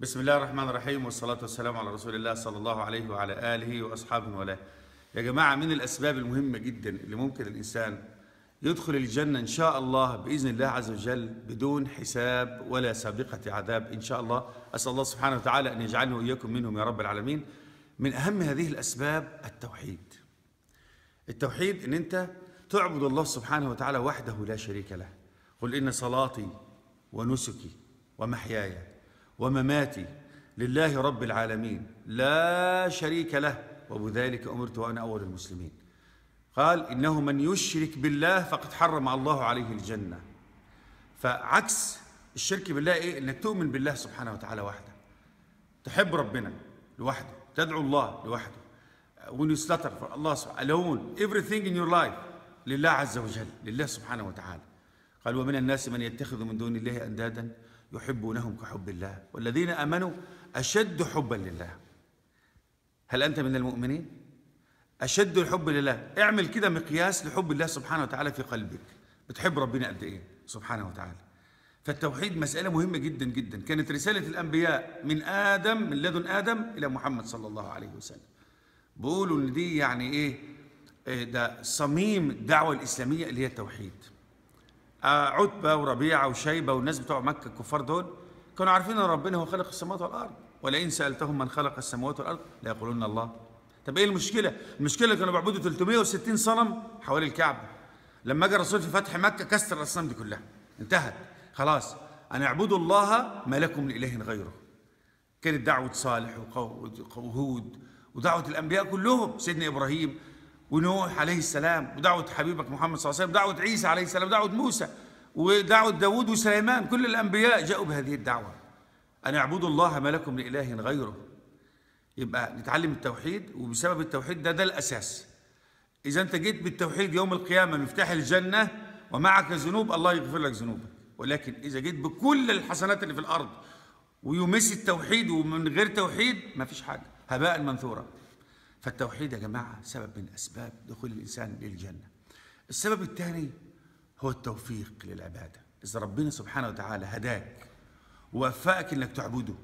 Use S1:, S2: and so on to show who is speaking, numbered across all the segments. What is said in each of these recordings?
S1: بسم الله الرحمن الرحيم والصلاة والسلام على رسول الله صلى الله عليه وعلى آله وأصحابه وله يا جماعة من الأسباب المهمة جدا اللي ممكن الإنسان يدخل الجنة إن شاء الله بإذن الله عز وجل بدون حساب ولا سابقة عذاب إن شاء الله أسأل الله سبحانه وتعالى أن يجعلنا وإياكم منهم يا رب العالمين من أهم هذه الأسباب التوحيد التوحيد أن أنت تعبد الله سبحانه وتعالى وحده لا شريك له قل إن صلاتي ونسكي ومحياي ومماتي لله رب العالمين لا شريك له وبذلك أمرت وأنا أول المسلمين قال إنه من يشرك بالله فقد حرم الله عليه الجنة فعكس الشرك بالله إيه؟ إنك تؤمن بالله سبحانه وتعالى وحده تحب ربنا لوحده تدعو الله لوحده when you stutter for Allah alone everything in your life لله عز وجل لله سبحانه وتعالى قال ومن الناس من يتخذ من دون الله أندادا يحبونهم كحب الله والذين امنوا اشد حبا لله هل انت من المؤمنين اشد الحب لله اعمل كده مقياس لحب الله سبحانه وتعالى في قلبك بتحب ربنا قد ايه سبحانه وتعالى فالتوحيد مسألة مهمة جدا جدا كانت رسالة الأنبياء من آدم من لدن آدم إلى محمد صلى الله عليه وسلم بيقولوا إن دي يعني إيه, إيه ده صميم الدعوة الإسلامية اللي هي التوحيد آه، عتبة وربيعة وشيبة والناس بتوع مكة الكفار دول كانوا عارفين ان ربنا هو خلق السماوات والارض ولئن سالتهم من خلق السماوات والارض ليقولون الله طب ايه المشكله المشكله كانوا بيعبدوا 360 صنم حوالي الكعبه لما جاء الرسول في فتح مكه كسر الاصنام دي كلها انتهت خلاص ان اعبدوا الله ما لكم من اله غيره كانت دعوه صالح وهود ودعوه الانبياء كلهم سيدنا ابراهيم ونوح عليه السلام ودعوة حبيبك محمد صلى الله عليه وسلم دعوة عيسى عليه السلام دعوة موسى ودعوة داود وسليمان كل الأنبياء جاءوا بهذه الدعوة أن اعبدوا الله ما لكم من إله غيره يبقى نتعلم التوحيد وبسبب التوحيد ده ده الأساس إذا أنت جيت بالتوحيد يوم القيامة مفتاح الجنة ومعك ذنوب الله يغفر لك ذنوبك ولكن إذا جيت بكل الحسنات اللي في الأرض ويمس التوحيد ومن غير توحيد مفيش حاجة هباء منثورا فالتوحيد يا جماعة سبب من أسباب دخول الإنسان للجنة السبب الثاني هو التوفيق للعبادة إذا ربنا سبحانه وتعالى هداك ووفقك إنك تعبده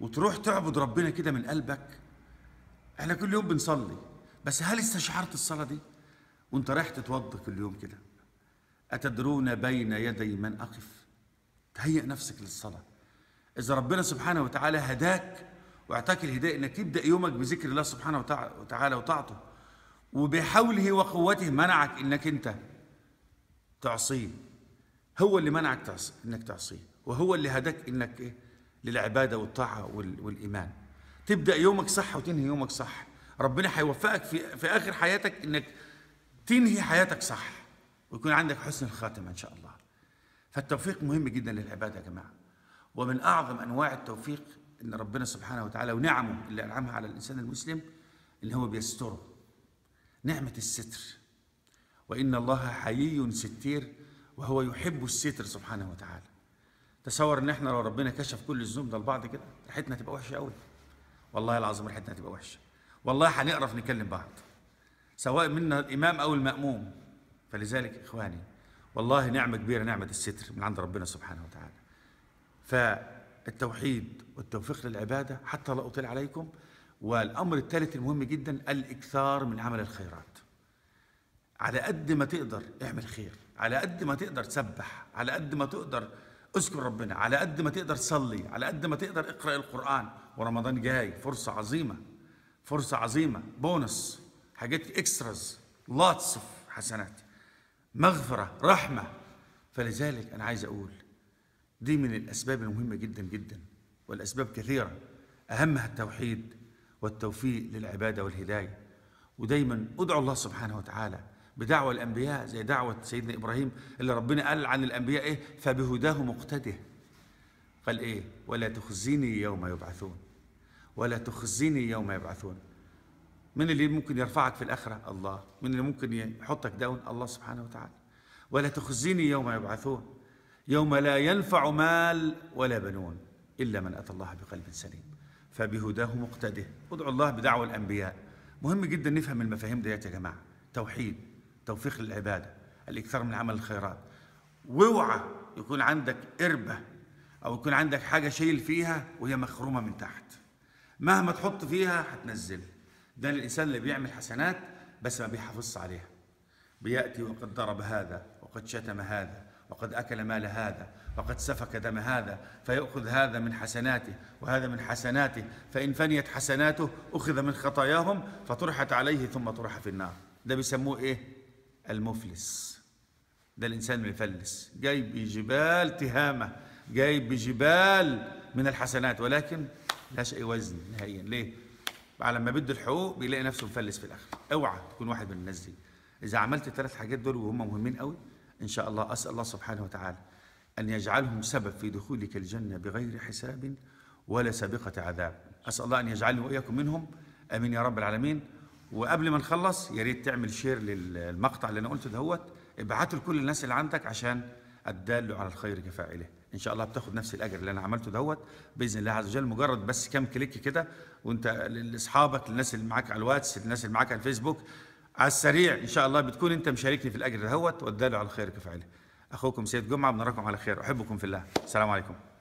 S1: وتروح تعبد ربنا كده من قلبك احنا كل يوم بنصلي بس هل استشعرت الصلاة دي وانت رايح تتوضى كل يوم كده أتدرون بين يدي من أقف تهيئ نفسك للصلاة إذا ربنا سبحانه وتعالى هداك واعطاك الهدايه انك تبدا يومك بذكر الله سبحانه وتعالى وطاعته وبحوله وقوته منعك انك انت تعصيه هو اللي منعك تعصي انك تعصيه وهو اللي هداك انك ايه للعباده والطاعه والايمان تبدا يومك صح وتنهي يومك صح ربنا هيوفقك في في اخر حياتك انك تنهي حياتك صح ويكون عندك حسن الخاتمه ان شاء الله فالتوفيق مهم جدا للعباده يا جماعه ومن اعظم انواع التوفيق ان ربنا سبحانه وتعالى ونعمه اللي انعمها على الانسان المسلم ان هو بيستره نعمه الستر وان الله حيي ستير وهو يحب الستر سبحانه وتعالى تصور ان احنا لو ربنا كشف كل الذنوب ده لبعض كده ريحتنا هتبقى وحشه قوي والله العظيم ريحتنا هتبقى وحشه والله هنقرف نكلم بعض سواء منا الامام او الماموم فلذلك اخواني والله نعمه كبيره نعمه الستر من عند ربنا سبحانه وتعالى ف التوحيد والتوفيق للعبادة حتى لا أطيل عليكم والأمر الثالث المهم جدا الإكثار من عمل الخيرات على قد ما تقدر اعمل خير على قد ما تقدر تسبح على قد ما تقدر اذكر ربنا على قد ما تقدر صلي على قد ما تقدر اقرأ القرآن ورمضان جاي فرصة عظيمة فرصة عظيمة بونص حاجات اكستراز لاتس حسنات مغفرة رحمة فلذلك أنا عايز أقول دي من الأسباب المهمة جدا جدا والأسباب كثيرة أهمها التوحيد والتوفيق للعبادة والهداية ودايما أدعو الله سبحانه وتعالى بدعوة الأنبياء زي دعوة سيدنا إبراهيم اللي ربنا قال عن الأنبياء إيه فبهداه مقتده قال إيه ولا تخزيني يوم يبعثون ولا تخزيني يوم يبعثون من اللي ممكن يرفعك في الآخرة الله من اللي ممكن يحطك داون الله سبحانه وتعالى ولا تخزيني يوم يبعثون يوم لا ينفع مال ولا بنون إلا من أتى الله بقلب سليم فبهداه مقتده ادعوا الله بدعوى الأنبياء مهم جدا نفهم المفاهيم ديت يا جماعة توحيد توفيق للعبادة الإكثار من عمل الخيرات واوعى يكون عندك إربة أو يكون عندك حاجة شايل فيها وهي مخرومة من تحت مهما تحط فيها هتنزل ده الإنسان اللي بيعمل حسنات بس ما بيحافظش عليها بيأتي وقد ضرب هذا وقد شتم هذا وقد أكل مال هذا وقد سفك دم هذا فيأخذ هذا من حسناته وهذا من حسناته فإن فنيت حسناته أخذ من خطاياهم فطرحت عليه ثم طرح في النار ده بيسموه إيه؟ المفلس ده الإنسان المفلس جاي بجبال تهامة جاي بجبال من الحسنات ولكن لهاش أي وزن نهائيا ليه؟ على ما بده الحقوق بيلاقي نفسه مفلس في الآخر اوعى تكون واحد من الناس دي إذا عملت الثلاث حاجات دول وهم مهمين قوي إن شاء الله أسأل الله سبحانه وتعالى أن يجعلهم سبب في دخولك الجنة بغير حساب ولا سابقة عذاب أسأل الله أن يجعلني وإياكم منهم آمين يا رب العالمين وقبل ما نخلص يا ريت تعمل شير للمقطع اللي أنا قلته دهوت ابعته لكل الناس اللي عندك عشان الدال على الخير كفاعله ان شاء الله بتاخد نفس الاجر اللي انا عملته دوت باذن الله عز وجل مجرد بس كام كليك كده وانت لاصحابك للناس اللي معاك على الواتس للناس اللي معاك على الفيسبوك على السريع ان شاء الله بتكون انت مشاركني في الاجر دهوت والدال على الخير كفاعله اخوكم سيد جمعه بنراكم على خير احبكم في الله السلام عليكم